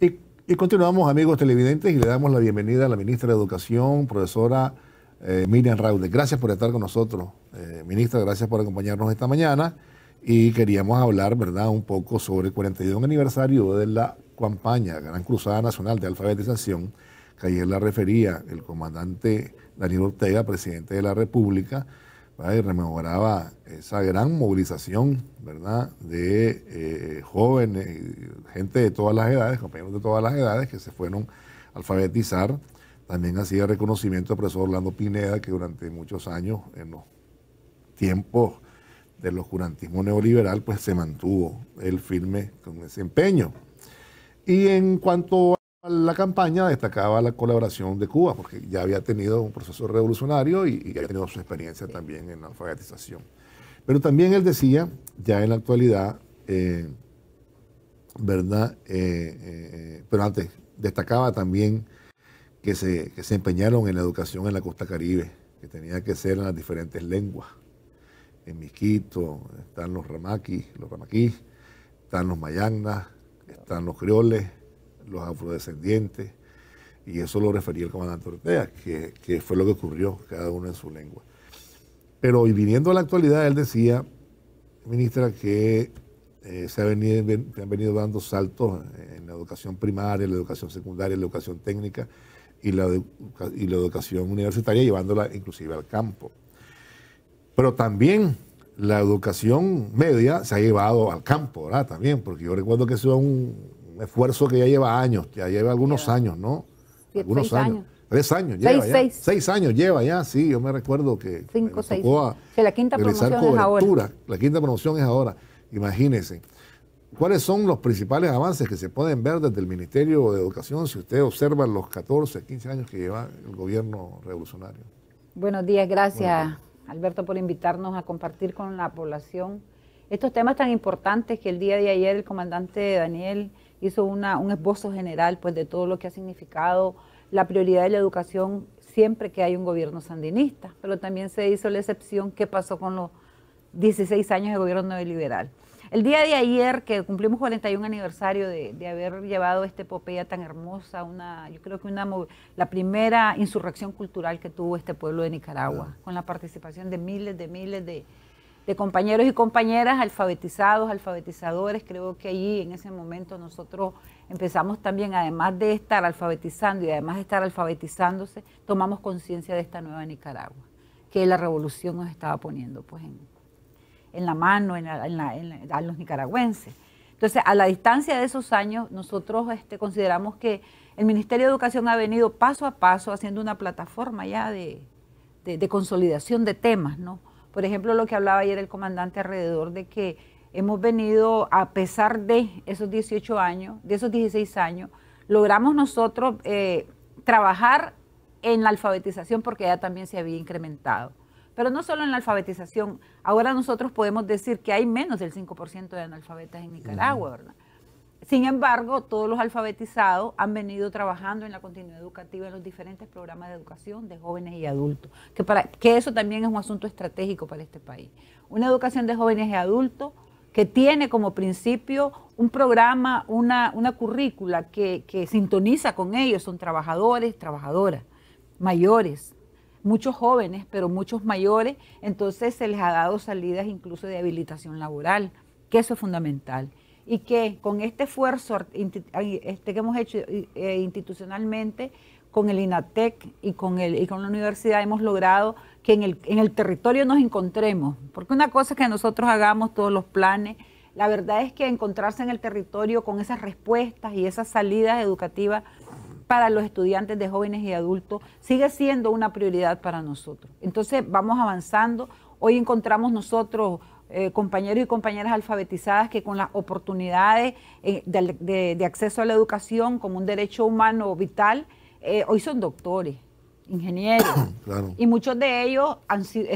Y, continuamos, amigos televidentes, y le damos la bienvenida a la ministra de Educación, profesora eh, Miriam Raude. Gracias por estar con nosotros, eh, ministra, gracias por acompañarnos esta mañana. Y queríamos hablar, ¿verdad?, un poco sobre el 42 aniversario de la campaña Gran Cruzada Nacional de Alfabetización, que ayer la refería el comandante Daniel Ortega, presidente de la República y rememoraba esa gran movilización ¿verdad? de eh, jóvenes, gente de todas las edades, compañeros de todas las edades que se fueron a alfabetizar. También hacía reconocimiento al profesor Orlando Pineda, que durante muchos años, en los tiempos del oscurantismo neoliberal, pues se mantuvo el firme con ese empeño. Y en cuanto a la campaña destacaba la colaboración de Cuba, porque ya había tenido un proceso revolucionario y, ya había tenido su experiencia también en la alfabetización. Pero también él decía, ya en la actualidad, eh, ¿verdad? Eh, eh, pero antes, destacaba también que se, empeñaron en la educación en la costa caribe, que tenía que ser en las diferentes lenguas. En Miquito están los ramaquis, los están los mayangas, están los crioles, los afrodescendientes, y eso lo refería el comandante Ortega, que, fue lo que ocurrió, cada uno en su lengua. Pero y viniendo a la actualidad, él decía, ministra, que eh, se, ha venido, han venido dando saltos en la educación primaria, la educación secundaria, la educación técnica y la, y la educación universitaria, llevándola inclusive al campo. Pero también la educación media se ha llevado al campo, ¿verdad? También, porque yo recuerdo que eso es un, esfuerzo que ya lleva años, ya lleva algunos años, ¿no? algunos años. Tres años seis, lleva Seis. años lleva ya, sí, yo me recuerdo que. Cinco, seis. que la quinta promoción es ahora. La quinta promoción es ahora. Imagínense. ¿Cuáles son los principales avances que se pueden ver desde el Ministerio de Educación si usted observa los 14, 15 años que lleva el gobierno revolucionario? Buenos días, gracias Alberto por invitarnos a compartir con la población estos temas tan importantes que el día de ayer el comandante Daniel hizo una, un esbozo general pues, de todo lo que ha significado la prioridad de la educación siempre que hay un gobierno sandinista, pero también se hizo la excepción que pasó con los 16 años de gobierno neoliberal. El día de ayer, que cumplimos 41 aniversario de, haber llevado esta epopeya tan hermosa, una, yo creo que una, la primera insurrección cultural que tuvo este pueblo de Nicaragua, con la participación de miles de miles de, de compañeros y compañeras, alfabetizados, alfabetizadores. Creo que allí en ese momento nosotros empezamos también, además de estar alfabetizando y además de estar alfabetizándose, tomamos conciencia de esta nueva Nicaragua, que la revolución nos estaba poniendo pues, en, la mano en, en, a los nicaragüenses. Entonces, a la distancia de esos años, nosotros este, consideramos que el Ministerio de Educación ha venido paso a paso haciendo una plataforma ya de, de consolidación de temas, ¿no? Por ejemplo, lo que hablaba ayer el comandante alrededor de que hemos venido, a pesar de esos 18 años, de esos 16 años, logramos nosotros eh, trabajar en la alfabetización porque ya también se había incrementado. Pero no solo en la alfabetización, ahora nosotros podemos decir que hay menos del 5% de analfabetas en Nicaragua, ¿verdad? Sin embargo, todos los alfabetizados han venido trabajando en la continuidad educativa en los diferentes programas de educación de jóvenes y adultos, que, para, que eso también es un asunto estratégico para este país. Una educación de jóvenes y adultos que tiene como principio un programa, una, currícula que, que sintoniza con ellos, son trabajadores, trabajadoras, mayores, muchos jóvenes, pero muchos mayores, entonces se les ha dado salidas incluso de habilitación laboral, que eso es fundamental y que con este esfuerzo este que hemos hecho eh, institucionalmente con el INATEC y con, el, y con la universidad hemos logrado que en el, en el territorio nos encontremos, porque una cosa es que nosotros hagamos todos los planes, la verdad es que encontrarse en el territorio con esas respuestas y esas salidas educativas para los estudiantes de jóvenes y adultos sigue siendo una prioridad para nosotros. Entonces vamos avanzando. Hoy encontramos nosotros eh, compañeros y compañeras alfabetizadas que con las oportunidades eh, de, acceso a la educación como un derecho humano vital, eh, hoy son doctores, ingenieros, y muchos de ellos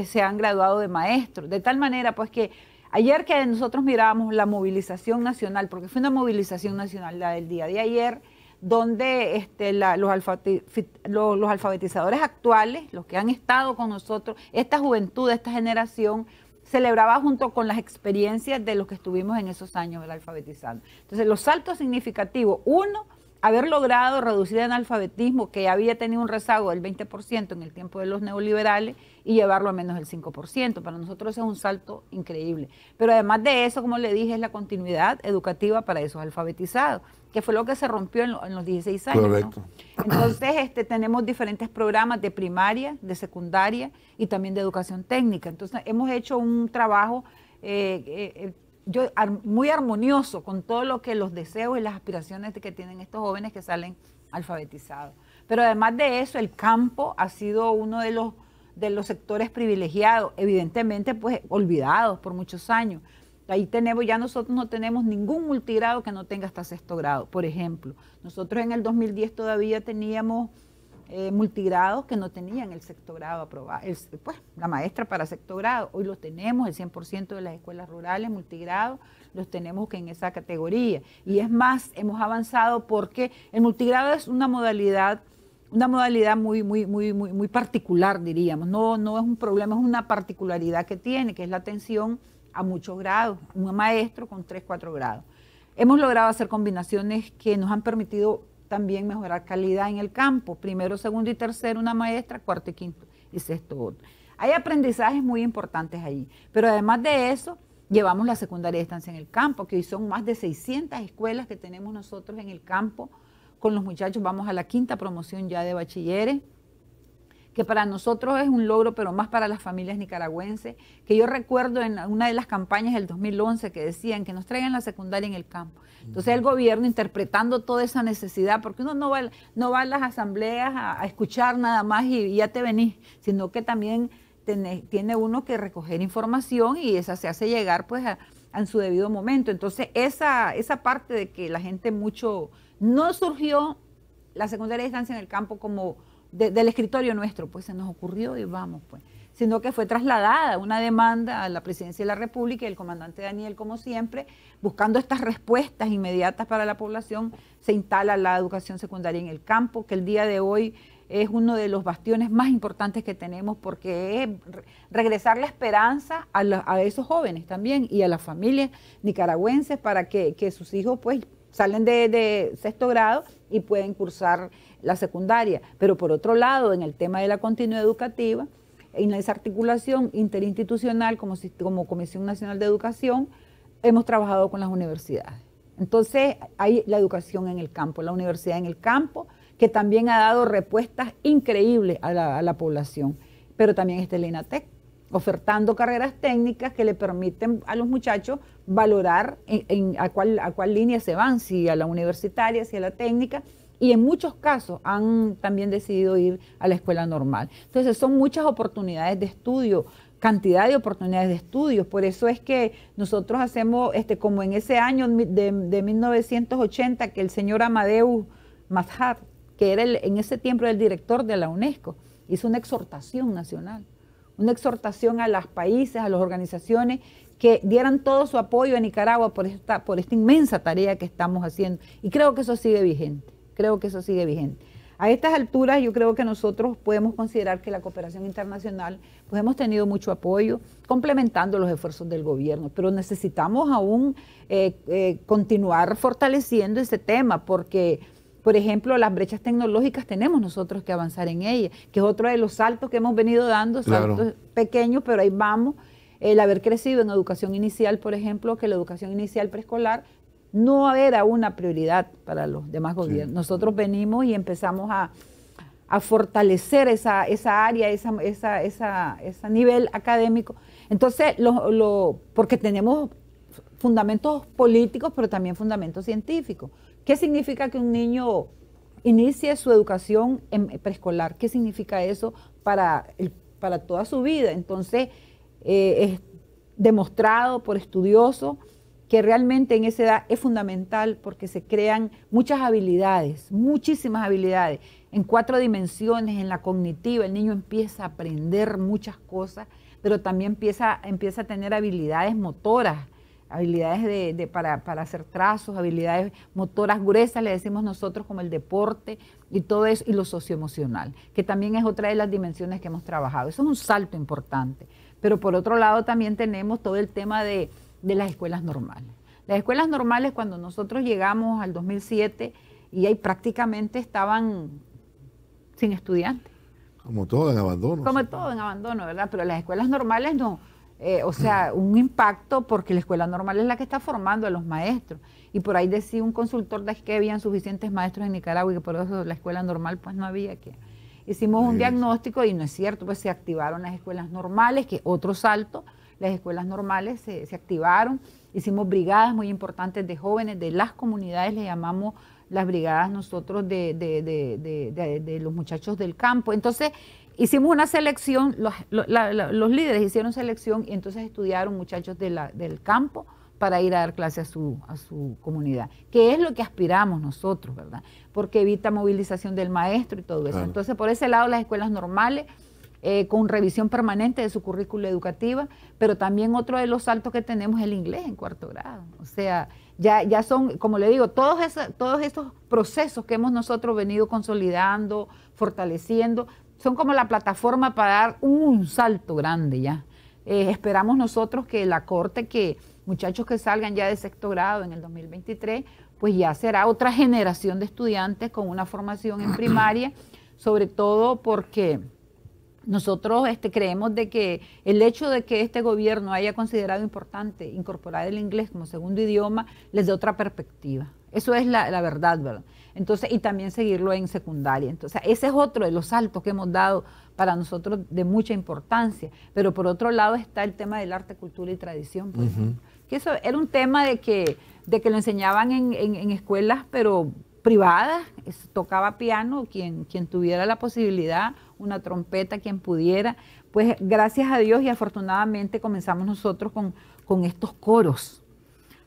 se han graduado de maestros. De tal manera, pues que ayer que nosotros mirábamos la movilización nacional, porque fue una movilización nacional la del día de ayer, donde este, los alfabetizadores actuales, los que han estado con nosotros, esta juventud, esta generación, celebraba junto con las experiencias de los que estuvimos en esos años alfabetizando. Entonces, los saltos significativos, uno, haber logrado reducir el analfabetismo que había tenido un rezago del 20% en el tiempo de los neoliberales y llevarlo a menos del 5%. Para nosotros es un salto increíble. Pero además de eso, como le dije, es la continuidad educativa para esos alfabetizados que fue lo que se rompió en, los 16 años. Entonces, este, tenemos diferentes programas de primaria, de secundaria y también de educación técnica. Entonces, hemos hecho un trabajo eh, eh, eh, muy armonioso con todo lo que los deseos y las aspiraciones que tienen estos jóvenes que salen alfabetizados. Pero además de eso, el campo ha sido uno de los de los sectores privilegiados, evidentemente pues olvidados por muchos años, Ahí tenemos, ya nosotros no tenemos ningún multigrado que no tenga hasta sexto grado, por ejemplo. Nosotros en el 2010 todavía teníamos eh, multigrados que no tenían el sexto grado aprobado, pues la maestra para sexto grado, hoy lo tenemos, el 100% de las escuelas rurales multigrado, los tenemos que en esa categoría. Y es más, hemos avanzado porque el multigrado es una modalidad una modalidad muy, muy, muy, muy, muy particular, diríamos. No, no es un problema, es una particularidad que tiene, que es la atención a muchos grados, un maestro con 3, 4 grados. Hemos logrado hacer combinaciones que nos han permitido también mejorar calidad en el campo, primero, segundo y tercero una maestra, cuarto y quinto y sexto otro. Hay aprendizajes muy importantes allí, pero además de eso, llevamos la secundaria de estancia en el campo, que hoy son más de 600 escuelas que tenemos nosotros en el campo con los muchachos, vamos a la quinta promoción ya de bachilleres, que para nosotros es un logro, pero más para las familias nicaragüenses, que yo recuerdo en una de las campañas del 2011 que decían que nos traigan la secundaria en el campo. Entonces el gobierno interpretando toda esa necesidad, porque uno no va, no va a las asambleas a, escuchar nada más y, ya te venís, sino que también tiene, uno que recoger información y esa se hace llegar pues a, en su debido momento. Entonces, esa, esa parte de que la gente mucho no surgió la secundaria de distancia en el campo como del escritorio nuestro, pues se nos ocurrió y vamos, pues, sino que fue trasladada una demanda a la presidencia de la República y el comandante Daniel, como siempre, buscando estas respuestas inmediatas para la población, se instala la educación secundaria en el campo, que el día de hoy es uno de los bastiones más importantes que tenemos porque es regresar la esperanza a, esos jóvenes también y a las familias nicaragüenses para que, sus hijos pues salen de, de sexto grado y pueden cursar la secundaria, pero por otro lado, en el tema de la continuidad educativa, en esa articulación interinstitucional como, Comisión Nacional de Educación, hemos trabajado con las universidades. Entonces, hay la educación en el campo, la universidad en el campo, que también ha dado respuestas increíbles a la, población. Pero también este el ofertando carreras técnicas que le permiten a los muchachos valorar a, cuál, a cuál línea se van, si a la universitaria, si a la técnica y en muchos casos han también decidido ir a la escuela normal. Entonces son muchas oportunidades de estudio, cantidad de oportunidades de estudio. Por eso es que nosotros hacemos, este, como en ese año de, 1980, que el señor Amadeu Mazhar, que era en ese tiempo el director de la UNESCO, hizo una exhortación nacional, una exhortación a los países, a las organizaciones que dieran todo su apoyo a Nicaragua por esta, por esta inmensa tarea que estamos haciendo. Y creo que eso sigue vigente. Creo que eso sigue vigente. A estas alturas yo creo que nosotros podemos considerar que la cooperación internacional, pues hemos tenido mucho apoyo, complementando los esfuerzos del gobierno, pero necesitamos aún eh, eh, continuar fortaleciendo ese tema porque... Por ejemplo, las brechas tecnológicas tenemos nosotros que avanzar en ellas, que es otro de los saltos que hemos venido dando, saltos pequeños, pero ahí vamos el haber crecido en educación inicial, por ejemplo, que la educación inicial preescolar no era una prioridad para los demás gobiernos. Nosotros venimos y empezamos a, fortalecer esa, área, ese nivel académico. Entonces, porque tenemos fundamentos políticos, pero también fundamentos científicos. ¿Qué significa que un niño inicie su educación en preescolar? ¿Qué significa eso para, para toda su vida? Entonces, eh, es demostrado por estudiosos que realmente en esa edad es fundamental porque se crean muchas habilidades, muchísimas habilidades, en cuatro dimensiones, en la cognitiva, el niño empieza a aprender muchas cosas, pero también empieza, empieza a tener habilidades motoras, habilidades para, para, hacer trazos, habilidades motoras gruesas, le decimos nosotros, como el deporte y todo eso, y lo socioemocional, que también es otra de las dimensiones que hemos trabajado. Eso es un salto importante. Pero por otro lado también tenemos todo el tema de de las escuelas normales. Las escuelas normales cuando nosotros llegamos al 2007 y ahí prácticamente estaban sin estudiantes. Como todo en abandono. Como todo en abandono, ¿verdad? Pero las escuelas normales no. Eh, o sea, mm. un impacto porque la escuela normal es la que está formando a los maestros. Y por ahí decía un consultor de que habían suficientes maestros en Nicaragua y que por eso la escuela normal pues no había que... Hicimos un diagnóstico y no es cierto, pues se activaron las escuelas normales, que otro salto, las escuelas normales se, activaron, hicimos brigadas muy importantes de jóvenes de las comunidades, le llamamos las brigadas nosotros de, los muchachos del campo. Entonces hicimos una selección, los, líderes hicieron selección y entonces estudiaron muchachos del campo para ir a dar clase a su, a su comunidad, que es lo que aspiramos nosotros, ¿verdad? Porque evita movilización del maestro y todo eso. Entonces, por ese lado, las escuelas normales eh, con revisión permanente de su currículo educativa, pero también otro de los saltos que tenemos es el inglés en cuarto grado. O sea, ya, ya son, como le digo, todos, todos estos procesos que hemos nosotros venido consolidando, fortaleciendo, son como la plataforma para dar un, salto grande ya. Eh, esperamos nosotros que la Corte, que muchachos que salgan ya de sexto grado en el 2023, pues ya será otra generación de estudiantes con una formación en primaria, sobre todo porque nosotros este, creemos de que el hecho de que este gobierno haya considerado importante incorporar el inglés como segundo idioma les da otra perspectiva. Eso es la, verdad, ¿verdad? Entonces, y también seguirlo en secundaria. Entonces, ese es otro de los saltos que hemos dado para nosotros de mucha importancia. Pero por otro lado está el tema del arte, cultura y tradición. Que eso era un tema de que, de que lo enseñaban en escuelas, pero privadas, tocaba piano quien, quien tuviera la posibilidad, una trompeta quien pudiera. Pues gracias a Dios y afortunadamente comenzamos nosotros con, con estos coros.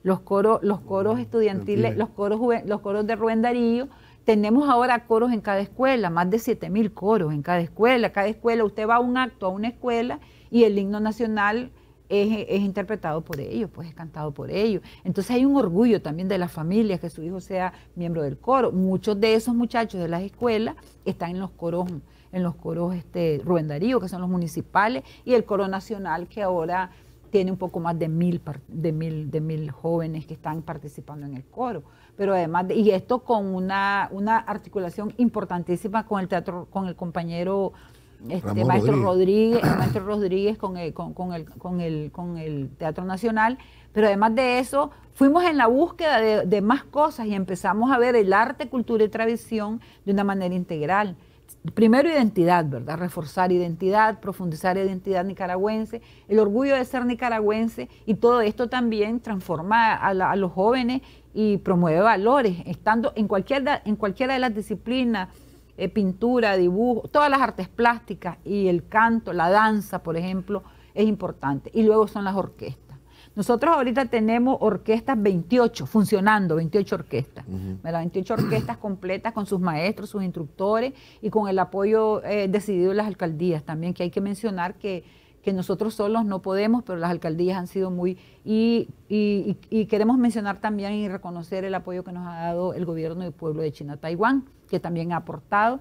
Los coros, los coros mm, estudiantiles, los coros, los coros de Rubén Darío, tenemos ahora coros en cada escuela, más de 7.000 coros en cada escuela. Cada escuela, usted va a un acto, a una escuela, y el himno nacional es, interpretado por ellos, pues es cantado por ellos. Entonces hay un orgullo también de la familia que su hijo sea miembro del coro. Muchos de esos muchachos de las escuelas están en los coros, en los coros este, que son los municipales, y el coro nacional, que ahora tiene un poco más de mil, de mil, de mil jóvenes que están participando en el coro. Pero además, y esto con una, una articulación importantísima con el teatro, con el compañero este, maestro Rodríguez, maestro Rodríguez con el, con, el, con, el, con el Teatro Nacional, pero además de eso, fuimos en la búsqueda de, más cosas y empezamos a ver el arte, cultura y tradición de una manera integral primero identidad, ¿verdad? Reforzar identidad, profundizar identidad nicaragüense, el orgullo de ser nicaragüense y todo esto también transforma a, a los jóvenes y promueve valores, estando en, cualquier, en cualquiera de las disciplinas, eh, pintura, dibujo, todas las artes plásticas y el canto, la danza, por ejemplo, es importante. Y luego son las orquestas. Nosotros ahorita tenemos orquestas 28 funcionando, 28 orquestas, 28 orquestas completas con sus maestros, sus instructores y con el apoyo eh, decidido de las alcaldías también, que hay que mencionar que que nosotros solos no podemos, pero las alcaldías han sido muy... Y, queremos mencionar también y reconocer el apoyo que nos ha dado el gobierno del pueblo de China Taiwán, que también ha aportado.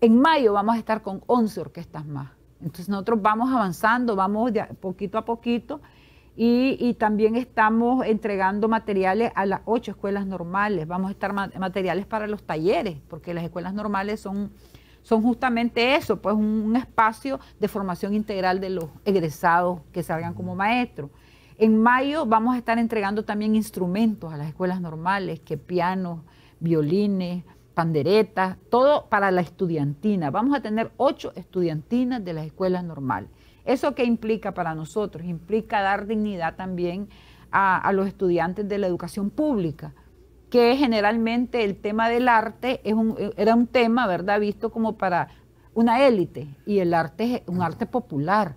En mayo vamos a estar con 11 orquestas más. Entonces nosotros vamos avanzando, vamos de poquito a poquito y también estamos entregando materiales a las ocho escuelas normales. Vamos a estar materiales para los talleres, porque las escuelas normales son son justamente eso, pues un, espacio de formación integral de los egresados que salgan como maestros. En mayo vamos a estar entregando también instrumentos a las escuelas normales, que pianos, violines, panderetas, todo para la estudiantina. Vamos a tener ocho estudiantinas de las escuelas normales. ¿Eso qué implica para nosotros? Implica dar dignidad también a los estudiantes de la educación pública, que generalmente el tema del arte es un, eh, era un tema, ¿verdad?, visto como para una élite y el arte es un arte popular.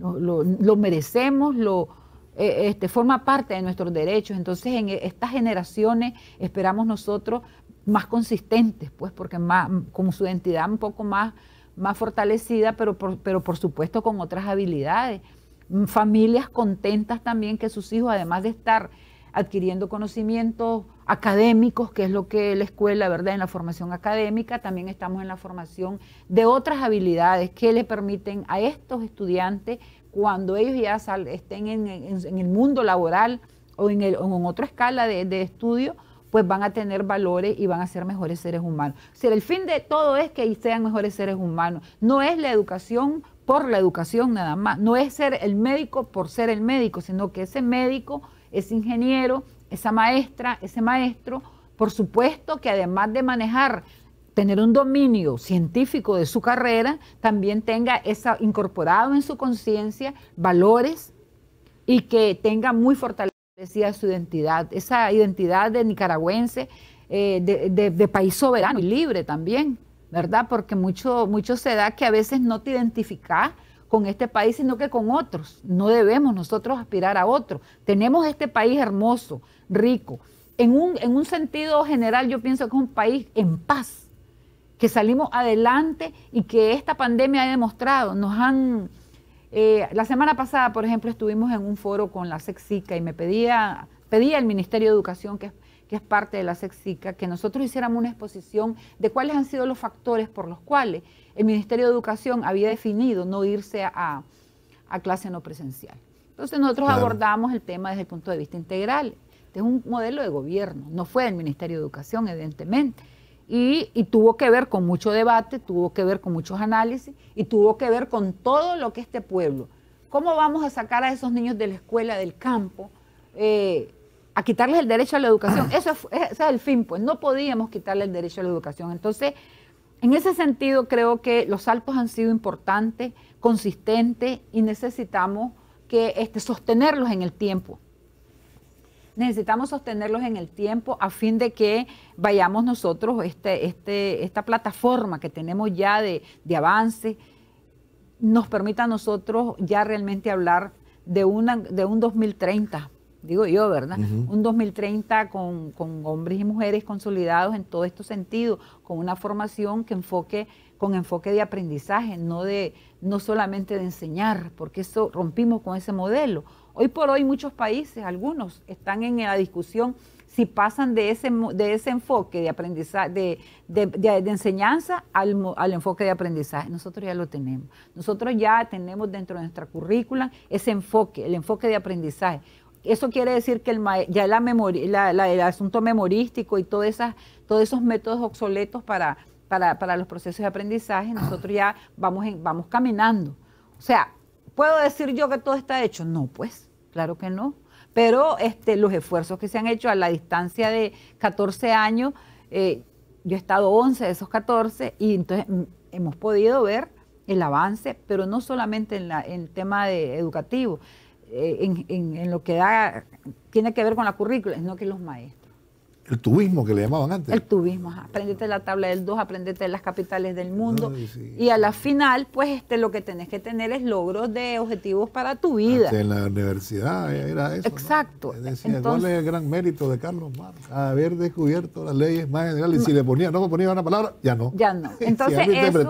Lo, merecemos, lo, eh, este, forma parte de nuestros derechos. Entonces, en e, estas generaciones esperamos nosotros más consistentes, pues, porque más, con su identidad un poco más, más fortalecida, pero pero por supuesto con otras habilidades. Familias contentas también que sus hijos, además de estar adquiriendo conocimientos, académicos, que es lo que la escuela, ¿verdad? En la formación académica, también estamos en la formación de otras habilidades que le permiten a estos estudiantes, cuando ellos ya estén en, el mundo laboral o en, otra escala de, estudio, pues van a tener valores y van a ser mejores seres humanos. O sea, el fin de todo es que sean mejores seres humanos. No es la educación por la educación nada más, no es ser el médico por ser el médico, sino que ese médico, ese ingeniero, esa maestra, ese maestro, por supuesto que además de manejar, tener un dominio científico de su carrera, también tenga esa, incorporado en su conciencia valores y que tenga muy fortalecida su identidad, esa identidad de nicaragüense, eh, de, país soberano y libre también, ¿verdad? Porque mucho, mucho se da que a veces no te identificas con este país, sino que con otros. No debemos nosotros aspirar a otro. Tenemos este país hermoso, rico. En un, en un sentido general, yo pienso que es un país en paz, que salimos adelante y que esta pandemia ha demostrado. Nos han. Eh, la semana pasada, por ejemplo, estuvimos en un foro con la Sexica y me pedía, pedía el Ministerio de Educación, que es, parte de la Sexica, que nosotros hiciéramos una exposición de cuáles han sido los factores por los cuales el Ministerio de Educación había definido no irse a, clase no presencial. Entonces nosotros abordamos el tema desde el punto de vista integral es este, un modelo de gobierno, no fue del Ministerio de Educación, evidentemente. Y, tuvo que ver con mucho debate, tuvo que ver con muchos análisis y tuvo que ver con todo lo que este pueblo. ¿Cómo vamos a sacar a esos niños de la escuela, del campo, eh, a quitarles el derecho a la educación? Eso es, ese es el fin, pues no podíamos quitarle el derecho a la educación. Entonces, en ese sentido, creo que los saltos han sido importantes, consistentes y necesitamos que este, sostenerlos en el tiempo necesitamos sostenerlos en el tiempo a fin de que vayamos nosotros, este, este, esta plataforma que tenemos ya de, avance, nos permita a nosotros ya realmente hablar de, una, de un 2030, digo yo, ¿verdad? Un 2030 con, hombres y mujeres consolidados en todo estos sentido, con una formación que enfoque con enfoque de aprendizaje, no de no solamente de enseñar, porque eso rompimos con ese modelo. Hoy por hoy muchos países, algunos, están en la discusión si pasan de ese, de ese enfoque de, aprendizaje, de, enseñanza al, al, enfoque de aprendizaje. Nosotros ya lo tenemos. Nosotros ya tenemos dentro de nuestra currícula ese enfoque, el enfoque de aprendizaje. Eso quiere decir que el, ya el asunto memorístico y todas esas, todos esos métodos obsoletos para, para, para los procesos de aprendizaje, nosotros ya vamos, vamos caminando. O sea, ¿puedo decir yo que todo está hecho? No, pues claro que no. Pero este, los esfuerzos que se han hecho a la distancia de 14 años, eh, yo he estado 11 de esos 14 y entonces mm, hemos podido ver el avance, pero no solamente en, el tema educativo, eh, en, lo que da, tiene que ver con la currícula, sino que los maestros. El tubismo que le llamaban antes. El tubismo, ajá. la tabla del 2, aprendete las capitales del mundo. Y a la final, pues este, lo que tenés que tener es logros de objetivos para tu vida. en la universidad era eso. Exacto. Entonces, es el gran mérito de Carlos Marx? Haber descubierto las leyes más generales. Y si le ponía, no le ponía una palabra, ya no. Ya no. Entonces, eso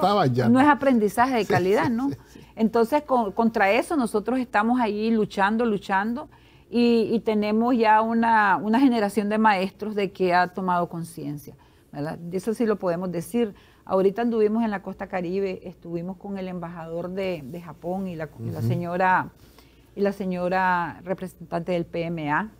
no. es aprendizaje de calidad, ¿no? Entonces, contra eso nosotros estamos ahí luchando, luchando y, tenemos ya una, generación de maestros de que ha tomado conciencia. Eso sí lo podemos decir. Ahorita anduvimos en la costa caribe, estuvimos con el embajador de, Japón y la, señora y la señora representante del PMA.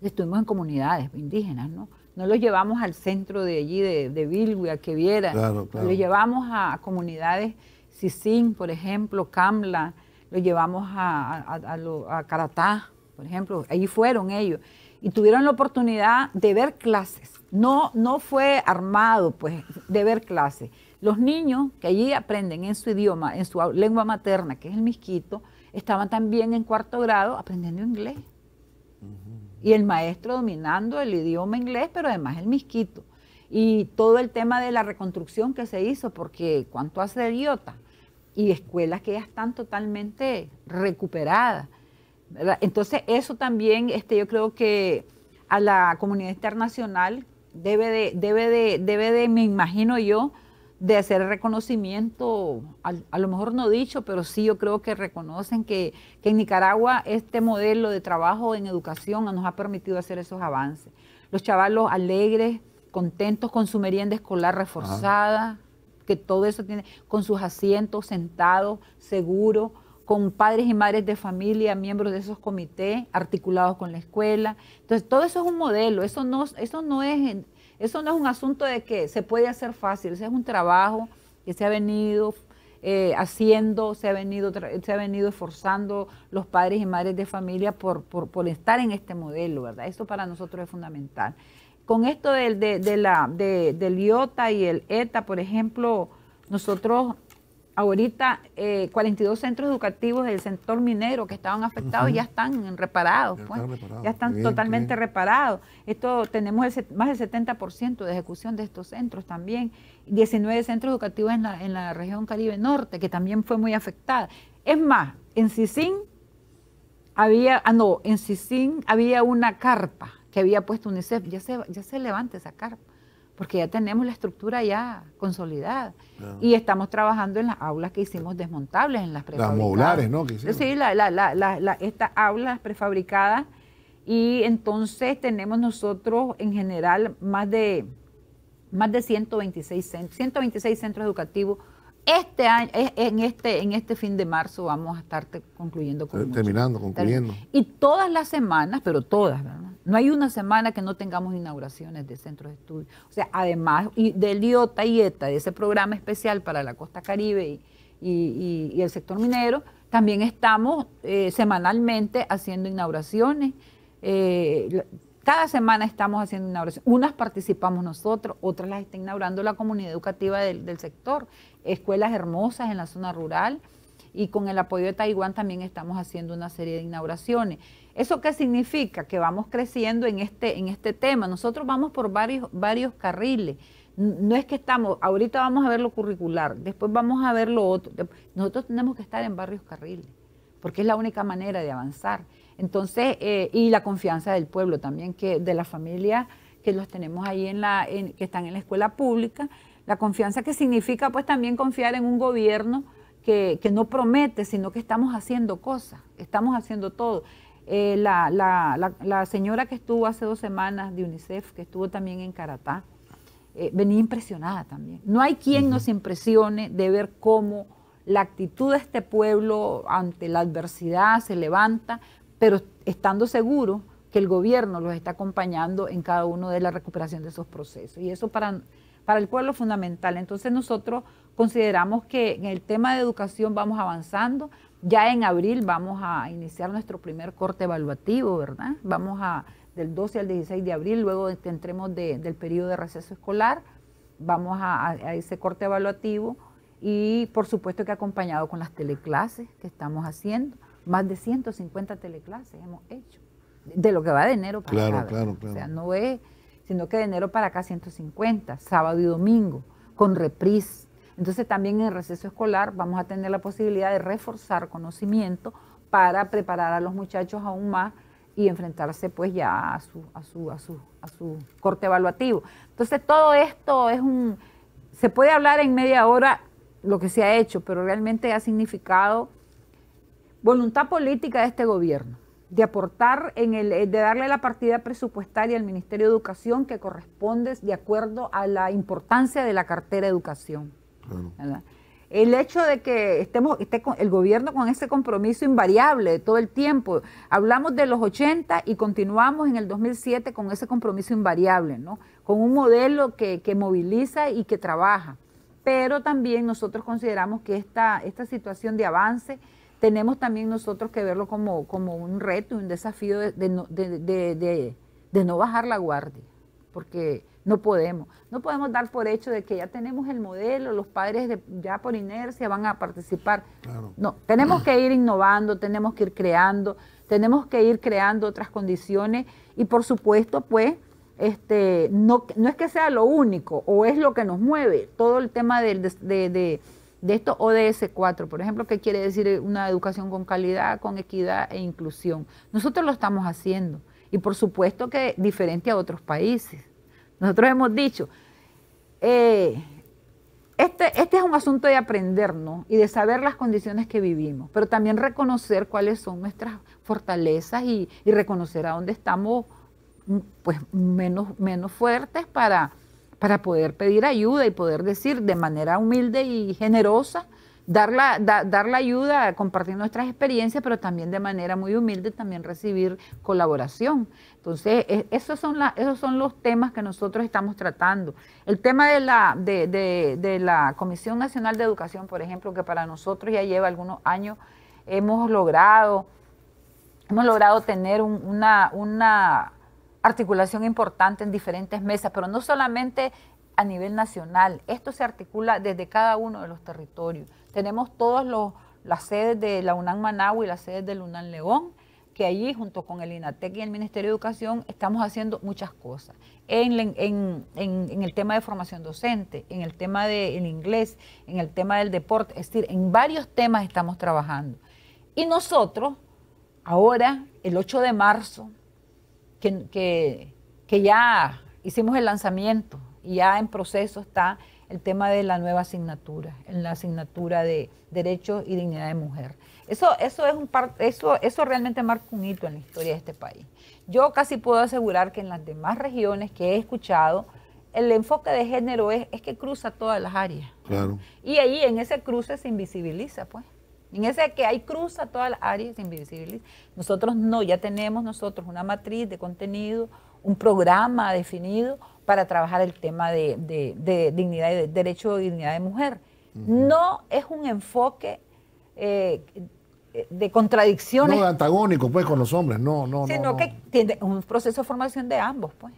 Estuvimos en comunidades indígenas, ¿no? No los llevamos al centro de allí, de, de a que vieran. Los llevamos a comunidades, Sisín, por ejemplo, Camla, lo llevamos a, a, Caratá, por ejemplo, allí fueron ellos y tuvieron la oportunidad de ver clases. No, no fue armado, pues, de ver clases. Los niños que allí aprenden en su idioma, en su lengua materna, que es el misquito, estaban también en cuarto grado aprendiendo inglés. Y el maestro dominando el idioma inglés, pero además el misquito. Y todo el tema de la reconstrucción que se hizo, porque ¿cuánto hace idiota? y escuelas que ya están totalmente recuperadas. Entonces, eso también este, yo creo que a la comunidad internacional debe de, debe de, debe de me imagino yo, de hacer reconocimiento, a, a, lo mejor no dicho, pero sí yo creo que reconocen que, en Nicaragua este modelo de trabajo en educación nos ha permitido hacer esos avances. Los chavalos alegres, contentos con su merienda escolar reforzada, que todo eso tiene, con sus asientos sentados, seguros, con padres y madres de familia, miembros de esos comités, articulados con la escuela. Entonces, todo eso es un modelo, eso no, eso no, es, eso no es un asunto de que se puede hacer fácil, ese es un trabajo que se ha venido eh, haciendo, se ha, venido, se ha venido esforzando los padres y madres de familia por, por, por estar en este modelo, ¿verdad? Eso para nosotros es fundamental con esto del, de, la, del IOTA y el ETA, por ejemplo, nosotros ahorita 42 eh, centros educativos del sector minero que estaban afectados ya están reparados, ya, pues. están, totalmente reparados. Esto tenemos más del 70% de ejecución de estos centros también. 19 centros educativos en la, en la región Caribe Norte que también fue muy afectada. Es más, en Sisín había, ah no, en Sisín había una carpa que había puesto UNICEF, ya se, ya se levante esa porque ya tenemos la estructura ya consolidada. Y estamos trabajando en las aulas que hicimos desmontables en las prefabricadas. Las modulares, ¿no? sí, estas aulas prefabricadas. Y entonces tenemos nosotros en general más de, más de 126, centros, 126 centros educativos este año, en este, en este fin de marzo vamos a estar concluyendo con terminando, concluyendo. Y todas las semanas, pero todas, ¿verdad? No hay una semana que no tengamos inauguraciones de centros de estudio. O sea, además del IOTA y ETA, de ese programa especial para la costa caribe y, el sector minero, también estamos eh, semanalmente haciendo inauguraciones. Eh, cada semana estamos haciendo inauguraciones. Unas participamos nosotros, otras las está inaugurando la comunidad educativa del, del sector. Escuelas hermosas en la zona rural y con el apoyo de Taiwán también estamos haciendo una serie de inauguraciones. ¿Eso qué significa? Que vamos creciendo en este, en este tema. Nosotros vamos por varios, varios carriles. No es que estamos, ahorita vamos a ver lo curricular, después vamos a ver lo otro. Nosotros tenemos que estar en varios carriles, porque es la única manera de avanzar. Entonces, eh, y la confianza del pueblo también, que de la familia que los tenemos ahí en la, que están en la escuela pública, la confianza que significa pues también confiar en un gobierno que, que no promete, sino que estamos haciendo cosas, estamos haciendo todo. Eh, la, la, señora que estuvo hace dos semanas de UNICEF, que estuvo también en Caratá, eh, venía impresionada también. No hay quien nos impresione de ver cómo la actitud de este pueblo ante la adversidad se levanta, pero estando seguro que el gobierno los está acompañando en cada uno de la recuperación de esos procesos. Y eso para, para el pueblo es fundamental. Entonces nosotros consideramos que en el tema de educación vamos avanzando, ya en abril vamos a iniciar nuestro primer corte evaluativo, ¿verdad? Vamos a, del 12 al 16 de abril, luego de que entremos del periodo de receso escolar, vamos a, ese corte evaluativo y por supuesto que acompañado con las teleclases que estamos haciendo, más de 150 teleclases hemos hecho, de lo que va de enero para claro, acá. Claro, claro. O sea, no es, sino que de enero para acá 150, sábado y domingo, con reprise entonces también en el receso escolar vamos a tener la posibilidad de reforzar conocimiento para preparar a los muchachos aún más y enfrentarse pues ya a su, a su, a su, a su corte evaluativo. Entonces todo esto es un, se puede hablar en media hora lo que se ha hecho, pero realmente ha significado voluntad política de este gobierno de aportar en el, de darle la partida presupuestaria al Ministerio de Educación que corresponde de acuerdo a la importancia de la cartera educación. El hecho de que estemos, esté el gobierno con ese compromiso invariable todo el tiempo. Hablamos de los 80 y continuamos en el 2007 con ese compromiso invariable, ¿no? Con un modelo que, moviliza y que trabaja. Pero también nosotros consideramos que esta, esta situación de avance tenemos también nosotros que verlo como, como un reto, un desafío de, de, no bajar la guardia, porque no podemos. No podemos dar por hecho de que ya tenemos el modelo, los padres ya por inercia van a participar. No, tenemos que ir innovando, tenemos que ir creando, tenemos que ir creando otras condiciones y por supuesto, pues, este, no, no es que sea lo único o es lo que nos mueve, todo el tema de, de, de estos ODS 4, por ejemplo, que quiere decir una educación con calidad, con equidad e inclusión. Nosotros lo estamos haciendo y por supuesto que diferente a otros países. Nosotros hemos dicho, eh, este, este, es un asunto de aprendernos y de saber las condiciones que vivimos, pero también reconocer cuáles son nuestras fortalezas y, y reconocer a dónde estamos mm, pues, menos, menos fuertes para, para poder pedir ayuda y poder decir de manera humilde y generosa dar la, dar la ayuda, compartir nuestras experiencias, pero también de manera muy humilde también recibir colaboración. Entonces, e, esos, son esos son los temas que nosotros estamos tratando. El tema de la, de, de, Comisión Nacional de Educación, por ejemplo, que para nosotros ya lleva algunos años, hemos logrado, hemos logrado tener una articulación importante en diferentes mesas, pero no solamente a nivel nacional. Esto se articula desde cada uno de los territorios. Tenemos todas las sedes de la UNAM Managua y las sedes del la UNAM León, que allí junto con el INATEC y el Ministerio de Educación estamos haciendo muchas cosas. En, el tema de formación docente, en el tema del de, inglés, en el tema del deporte, es decir, en varios temas estamos trabajando. Y nosotros, ahora, el 8 de marzo, que ya hicimos el lanzamiento y ya en proceso está el tema de la nueva asignatura, en la asignatura de Derechos y Dignidad de Mujer. Eso, eso, es un eso, eso realmente marca un hito en la historia de este país. Yo casi puedo asegurar que en las demás regiones que he escuchado, el enfoque de género es, es que cruza todas las áreas. Claro. Y ahí en ese cruce se invisibiliza, pues. En ese que hay cruza todas las áreas se invisibiliza. Nosotros no, ya tenemos nosotros una matriz de contenido, un programa definido para trabajar el tema de, de, dignidad y de derecho de dignidad de mujer. No es un enfoque eh, de contradicciones. No, antagónico, pues, con los hombres, no, no, Sino no, que tiene un proceso de formación de ambos, pues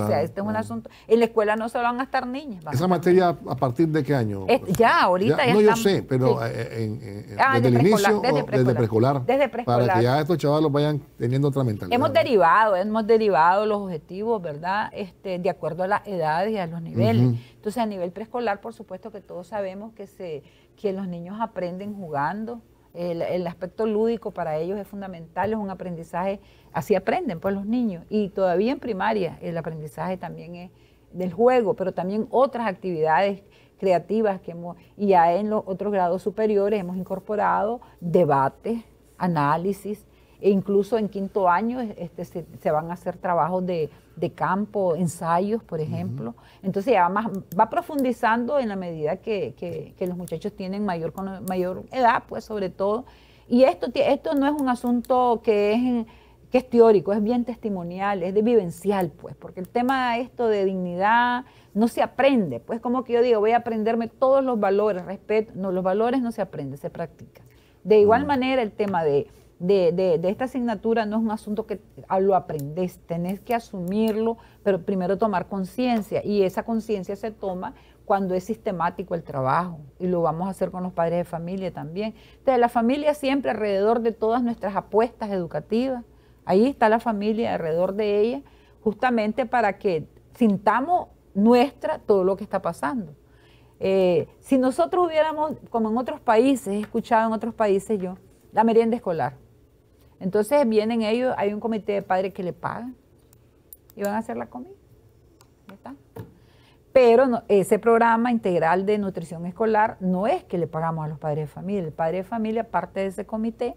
o sea, este es un asunto. En la escuela no solo van a estar niñas. ¿Esa materia a partir de qué año? ya, ahorita ya. no, yo sé, pero desde, el inicio, desde preescolar. Desde preescolar. para que ya estos chavalos vayan teniendo otra mentalidad. Hemos derivado, hemos derivado los objetivos, ¿verdad? Este, de acuerdo a las edades y a los niveles. Entonces, a nivel preescolar, por supuesto que todos sabemos que, se, que los niños aprenden jugando el, aspecto lúdico para ellos es fundamental, es un aprendizaje, así aprenden pues los niños. Y todavía en primaria el aprendizaje también es del juego, pero también otras actividades creativas que hemos, y ya en los otros grados superiores hemos incorporado debates, análisis, e incluso en quinto año este, se, van a hacer trabajos de, campo, ensayos, por ejemplo. Entonces ya va profundizando en la medida que, los muchachos tienen mayor, mayor edad, pues sobre todo. Y esto, esto no es un asunto que es, que es teórico, es bien testimonial, es de vivencial, pues, porque el tema esto de dignidad no se aprende, pues como que yo digo, voy a aprenderme todos los valores, respeto, no, los valores no se aprenden, se practican. De igual mm. manera el tema de de, esta asignatura no es un asunto que lo aprendes, tenés que asumirlo, pero primero tomar conciencia y esa conciencia se toma cuando es sistemático el trabajo y lo vamos a hacer con los padres de familia también. Entonces la familia siempre alrededor de todas nuestras apuestas educativas, ahí está la familia alrededor de ella, justamente para que sintamos nuestra todo lo que está pasando. Eh, si nosotros hubiéramos, como en otros países, he escuchado en otros países yo, la merienda escolar entonces vienen ellos, hay un comité de padres que le pagan y van a hacer la comida. Pero ese programa integral de nutrición escolar no es que le pagamos a los padres de familia. El padre de familia parte de ese comité,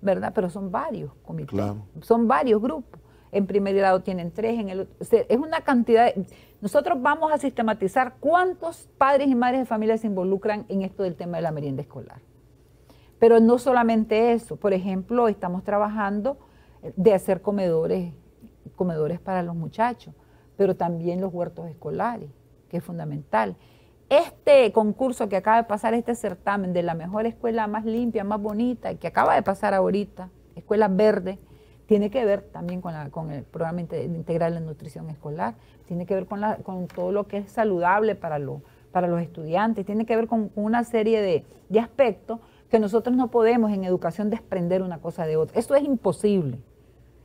¿verdad? Pero son varios comités. Son varios grupos. En primer grado tienen tres, en el es una cantidad. nosotros vamos a sistematizar cuántos padres y madres de familia se involucran en esto del tema de la merienda escolar. Pero no solamente eso, por ejemplo, estamos trabajando eh, de hacer comedores, comedores para los muchachos, pero también los huertos escolares, que es fundamental. Este concurso que acaba de pasar, este certamen de la mejor escuela más limpia, más bonita, que acaba de pasar ahorita, Escuela Verde, tiene que ver también con, la, con el programa integral de nutrición escolar, tiene que ver con, la, con todo lo que es saludable para, para los estudiantes, tiene que ver con una serie de, de aspectos que nosotros no podemos en educación desprender una cosa de otra. Eso es imposible.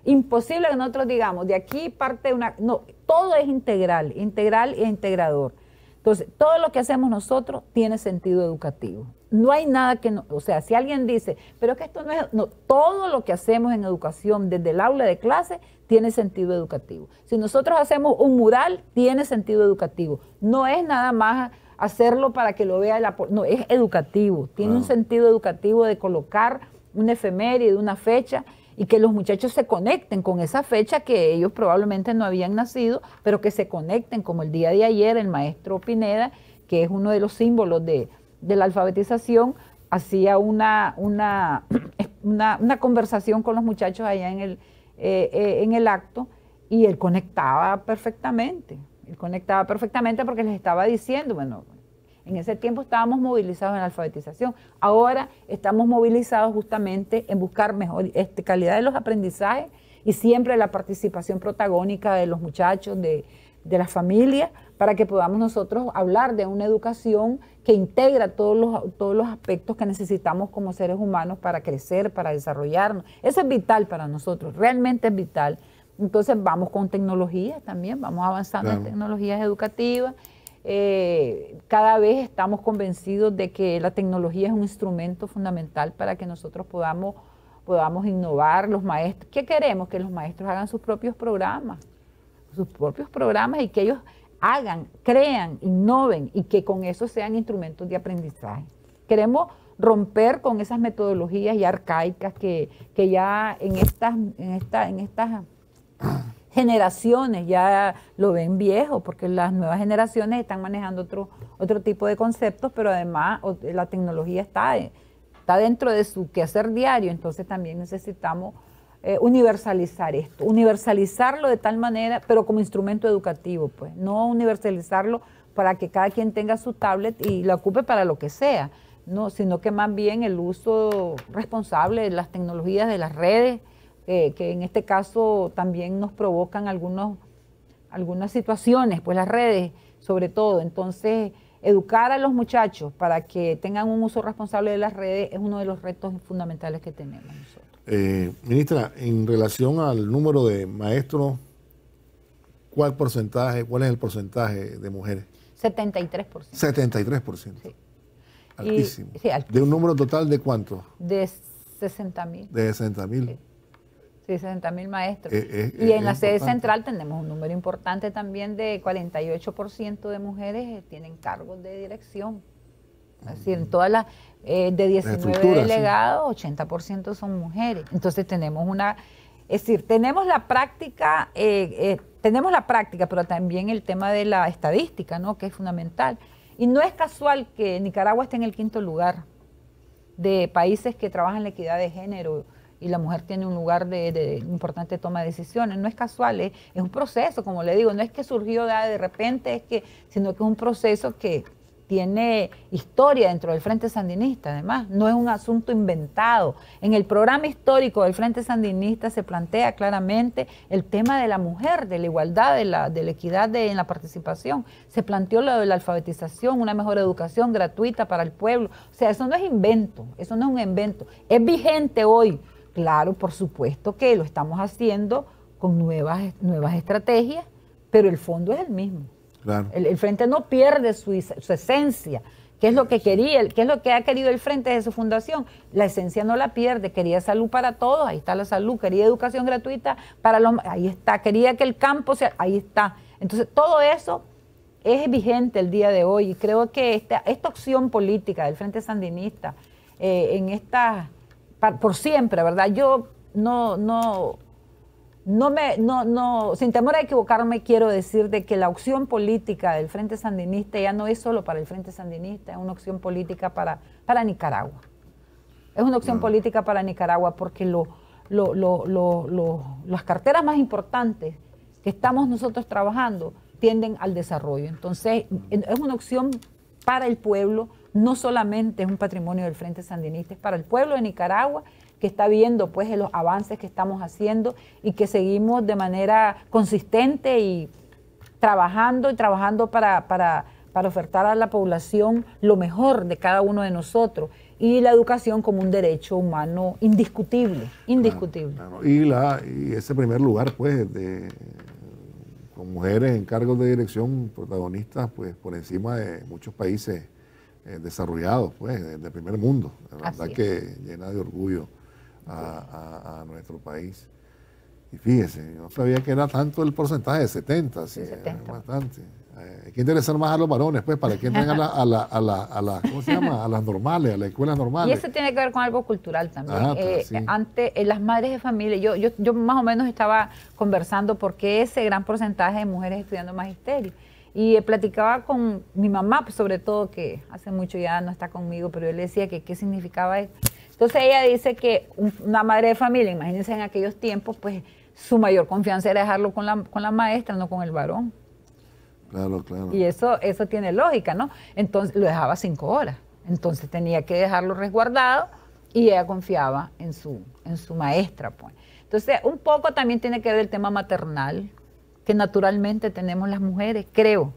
Imposible que nosotros digamos, de aquí parte una... No, todo es integral, integral e integrador. Entonces, todo lo que hacemos nosotros tiene sentido educativo. No hay nada que, no, o sea, si alguien dice, pero que esto no es, no, todo lo que hacemos en educación desde el aula de clase tiene sentido educativo. Si nosotros hacemos un mural, tiene sentido educativo. No es nada más hacerlo para que lo vea el No, es educativo, tiene un ah. sentido educativo de colocar un efeméride, una fecha, y que los muchachos se conecten con esa fecha que ellos probablemente no habían nacido, pero que se conecten, como el día de ayer el maestro Pineda, que es uno de los símbolos de, la alfabetización, hacía una, una, una, conversación con los muchachos allá en el, eh, eh, en el acto y él conectaba perfectamente conectaba perfectamente porque les estaba diciendo, bueno, en ese tiempo estábamos movilizados en alfabetización, ahora estamos movilizados justamente en buscar mejor este, calidad de los aprendizajes y siempre la participación protagónica de los muchachos, de, de las familias, para que podamos nosotros hablar de una educación que integra todos todos los aspectos que necesitamos como seres humanos para crecer, para desarrollarnos. Eso es vital para nosotros, realmente es vital. Entonces vamos con tecnologías también, vamos avanzando en tecnologías educativas. Eh, cada vez estamos convencidos de que la tecnología es un instrumento fundamental para que nosotros podamos, podamos innovar los maestros. ¿Qué queremos? Que los maestros hagan sus propios programas, sus propios programas y que ellos hagan, crean, innoven y que con eso sean instrumentos de aprendizaje. Queremos romper con esas metodologías ya arcaicas que, que ya en estas, en esta, en estas generaciones ya lo ven viejo, porque las nuevas generaciones están manejando otro, otro tipo de conceptos, pero además la tecnología está, eh, está dentro de su quehacer diario, entonces también necesitamos eh, universalizar esto, universalizarlo de tal manera, pero como instrumento educativo, pues, no universalizarlo para que cada quien tenga su tablet y lo ocupe para lo que sea, no, sino que más bien el uso responsable de las tecnologías, de las redes, que en este caso también nos provocan algunos, algunas situaciones, pues las redes sobre todo. Entonces, educar a los muchachos para que tengan un uso responsable de las redes es uno de los retos fundamentales que tenemos nosotros. Eh, ministra, en relación al número de maestros, ¿cuál porcentaje, cuál es el porcentaje de mujeres? 73%. 73%. Sí. Altísimo. sí, altísimo. ¿De un número total de cuánto? De 60 mil. De 60 mil. Sí, 60 mil maestros. Eh, eh, y en eh, la sede central tenemos un número importante también de 48% de mujeres tienen cargos de dirección. así en mm. todas las, de 19 delegados, 80% son mujeres. Entonces tenemos una, es decir, tenemos la práctica, tenemos la práctica, pero también el tema de la estadística, ¿no? Que es fundamental. Y no es casual que Nicaragua esté en el quinto lugar de países que trabajan la equidad de género y la mujer tiene un lugar de, importante toma de decisiones. No es casual, ¿eh? es, un proceso, como le digo, no es que surgió de, repente, es que, sino que es un proceso que tiene historia dentro del Frente Sandinista, además, no es un asunto inventado. En el programa histórico del Frente Sandinista se plantea claramente el tema de la mujer, de la igualdad, de la, equidad en la participación. Se planteó lo de la alfabetización, una mejor educación gratuita para el pueblo. O sea, eso no es invento, eso no es un invento, es vigente hoy. Claro, por supuesto que lo estamos haciendo con nuevas, nuevas estrategias, pero el fondo es el mismo. El, frente no pierde su, esencia, que es lo que quería, es lo que ha querido el frente desde su fundación. La esencia no la pierde, quería salud para todos, ahí está la salud, quería educación gratuita para los, ahí está, quería que el campo sea, ahí está. Entonces, todo eso es vigente el día de hoy y creo que esta, esta opción política del Frente Sandinista eh, en esta por siempre, ¿verdad? Yo no, no, no me, no, no, sin temor a equivocarme, quiero decir de que la opción política del Frente Sandinista ya no es solo para el Frente Sandinista, es una opción política para, para Nicaragua. Es una opción mm. política para Nicaragua porque lo, las carteras más importantes que estamos nosotros trabajando tienden al desarrollo. Entonces, es una opción para el pueblo no solamente es un patrimonio del Frente Sandinista, es para el pueblo de Nicaragua que está viendo pues los avances que estamos haciendo y que seguimos de manera consistente y trabajando y trabajando para, ofertar a la población lo mejor de cada uno de nosotros y la educación como un derecho humano indiscutible, indiscutible. Y, la, y ese primer lugar pues de, con mujeres en cargos de dirección protagonistas pues por encima de muchos países eh, desarrollado pues, de, primer mundo. La verdad que llena de orgullo a, nuestro país. Y fíjese, no sabía que era tanto el porcentaje, 70, sí, bastante. Eh, hay que interesar más a los varones, pues, para que entren a, a, a, la, se las normales, a las escuelas normales. Y eso tiene que ver con algo cultural también. Ah, eh, antes, las madres de familia, yo, yo, yo más o menos estaba conversando por qué ese gran porcentaje de mujeres estudiando magisterio. Y eh, platicaba con mi mamá, pues, sobre todo, que hace mucho ya no está conmigo, pero yo le decía que qué significaba esto. Entonces ella dice que una madre de familia, imagínense en aquellos tiempos, pues su mayor confianza era dejarlo con la, maestra, no con el varón. Claro, claro. Y eso, eso tiene lógica, ¿no? Entonces lo dejaba cinco horas. Entonces tenía que dejarlo resguardado y ella confiaba en su, en su maestra, pues. Entonces, un poco también tiene que ver el tema maternal, que naturalmente tenemos las mujeres, creo.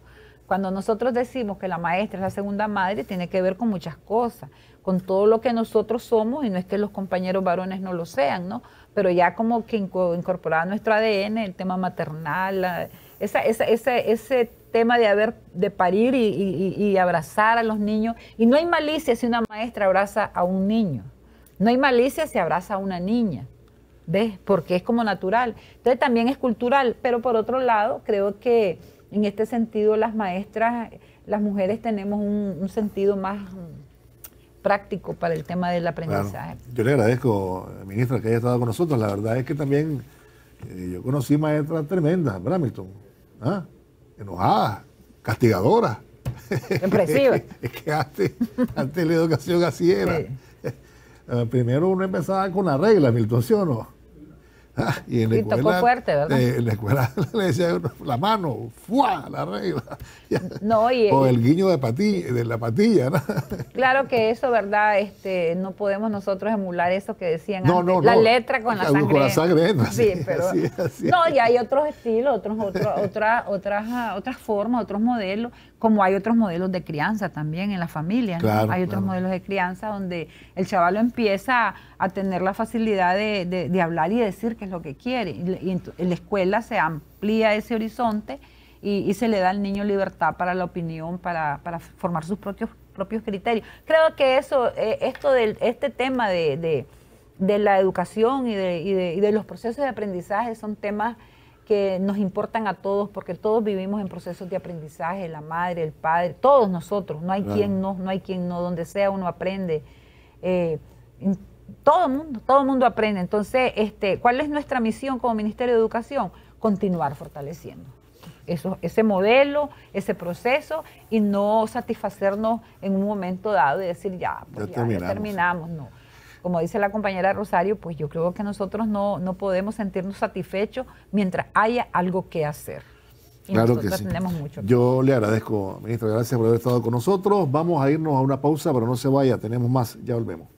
Cuando nosotros decimos que la maestra es la segunda madre, tiene que ver con muchas cosas, con todo lo que nosotros somos, y no es que los compañeros varones no lo sean, ¿no? Pero ya como que incorporaba nuestro ADN, el tema maternal, ese tema de haber, de parir y, y, abrazar a los niños. Y no hay malicia si una maestra abraza a un niño. No hay malicia si abraza a una niña. ¿ves? Porque es como natural. Entonces también es cultural, pero por otro lado, creo que en este sentido las maestras, las mujeres tenemos un, sentido más práctico para el tema del aprendizaje. Yo le agradezco, ministra, que haya estado con nosotros. La verdad es que también eh, yo conocí maestras tremendas, Bramilton, ¿ah? enojadas, castigadoras. Impresiva. es que antes, la educación así era. Eh, primero uno empezaba con la regla, Milton, ¿sí o no? y tocó fuerte, ¿verdad? Eh, en la escuela le decía la mano, ¡fua! la regla. o eh, el guiño de, de la patilla. Claro que eso, ¿verdad? Este, no podemos nosotros emular eso que decían antes. la letra con la sangre. no, y hay otros estilos, otros, otras, otras, otras formas, otros modelos, como hay otros modelos de crianza también en la familia. hay otros modelos de crianza donde el chaval empieza a tener la facilidad de, de, de hablar y decir qué es lo que quiere. Y en la escuela se amplía ese horizonte y, se le da al niño libertad para la opinión, para, formar sus propios, propios criterios. Creo que eso, eh, esto del, este tema de, la educación y de, los procesos de aprendizaje son temas que nos importan a todos, porque todos vivimos en procesos de aprendizaje, la madre, el padre, todos nosotros, no hay quien no, no hay quien no, donde sea uno aprende. Eh, todo el mundo, todo mundo aprende. Entonces, este, ¿cuál es nuestra misión como Ministerio de Educación? Continuar fortaleciendo eso, ese modelo, ese proceso y no satisfacernos en un momento dado y decir ya, pues, ya, terminamos. no. Como dice la compañera Rosario, pues yo creo que nosotros no, no podemos sentirnos satisfechos mientras haya algo que hacer. claro que sí. Yo le agradezco, Ministro, gracias por haber estado con nosotros. Vamos a irnos a una pausa, pero no se vaya, tenemos más, ya volvemos.